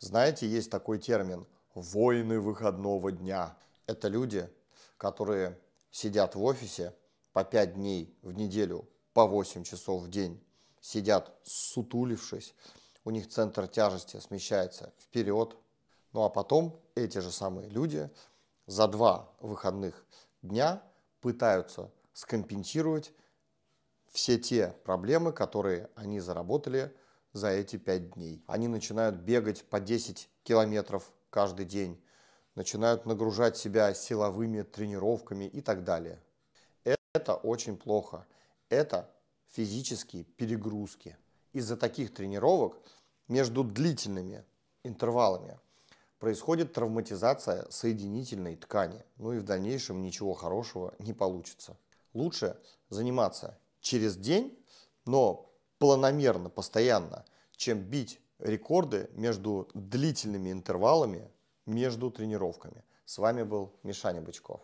Знаете, есть такой термин «войны выходного дня». Это люди, которые сидят в офисе по 5 дней в неделю, по 8 часов в день, сидят сутулившись, у них центр тяжести смещается вперед. Ну а потом эти же самые люди за два выходных дня пытаются скомпенсировать все те проблемы, которые они заработали – за эти пять дней. Они начинают бегать по 10 километров каждый день, начинают нагружать себя силовыми тренировками и так далее. Это очень плохо. Это физические перегрузки. Из-за таких тренировок между длительными интервалами происходит травматизация соединительной ткани. Ну и в дальнейшем ничего хорошего не получится. Лучше заниматься через день, но планомерно, постоянно, чем бить рекорды между длительными интервалами, между тренировками. С вами был Мишаня Бычков.